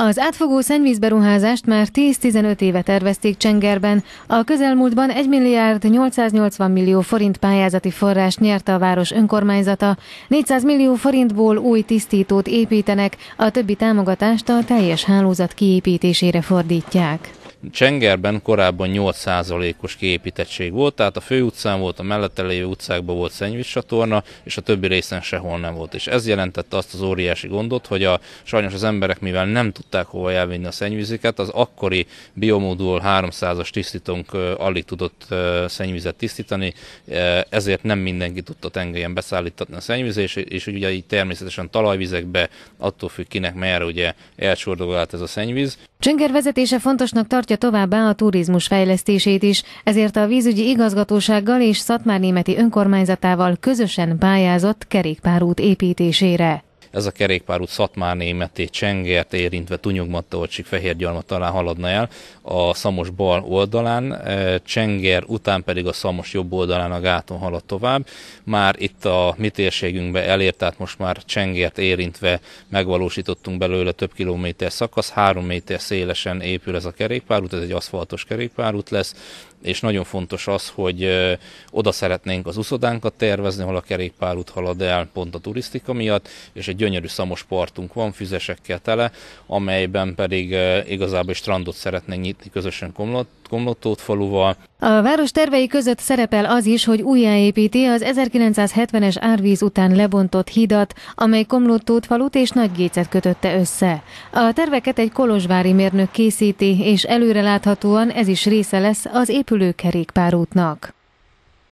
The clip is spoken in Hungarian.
Az átfogó szennyvízberuházást már 10-15 éve tervezték Csengerben. A közelmúltban 1 milliárd 880 millió forint pályázati forrás nyerte a város önkormányzata, 400 millió forintból új tisztítót építenek, a többi támogatást a teljes hálózat kiépítésére fordítják. Csengerben korábban 8%-os kiépítettség volt, tehát a főutcán volt, a mellette lévő utcákban volt szennyvízcsatorna, és a többi részen sehol nem volt. És ez jelentette azt az óriási gondot, hogy a, sajnos az emberek, mivel nem tudták hova elvinni a szennyvíziket, az akkori biomodul 300-as tisztítónk alig tudott szennyvizet tisztítani, ezért nem mindenki tudta tengelyen beszállítatni a szennyvizet, és, és ugye így természetesen talajvizekbe, attól függ kinek merre ugye elcsordogált ez a szennyvíz. Csenger vezetése fontosnak tartja továbbá a turizmus fejlesztését is, ezért a vízügyi igazgatósággal és Szatmár-Németi önkormányzatával közösen pályázott kerékpárút építésére. Ez a kerékpárút Szatmár németé Csengert érintve Tunyogmattolcsig Fehérgyalma talán haladna el a Szamos bal oldalán, e, Csenger után pedig a Szamos jobb oldalán a gáton halad tovább. Már itt a mi térségünkbe elért, tehát most már Csengert érintve megvalósítottunk belőle több kilométer szakasz, három méter szélesen épül ez a kerékpárút, ez egy aszfaltos kerékpárút lesz, és nagyon fontos az, hogy oda szeretnénk az uszodánkat tervezni, ahol a kerékpárút halad el pont a turisztika miatt, és egy gyönyörű szamos partunk van, füzesekkel tele, amelyben pedig igazából strandot szeretnénk nyitni közösen komlott Komlottót faluval. A város tervei között szerepel az is, hogy újjáépíti az 1970-es árvíz után lebontott hidat, amely Komlottót falut és gécet kötötte össze. A terveket egy kolozsvári mérnök készíti, és előreláthatóan ez is része lesz az épülő kerékpárútnak.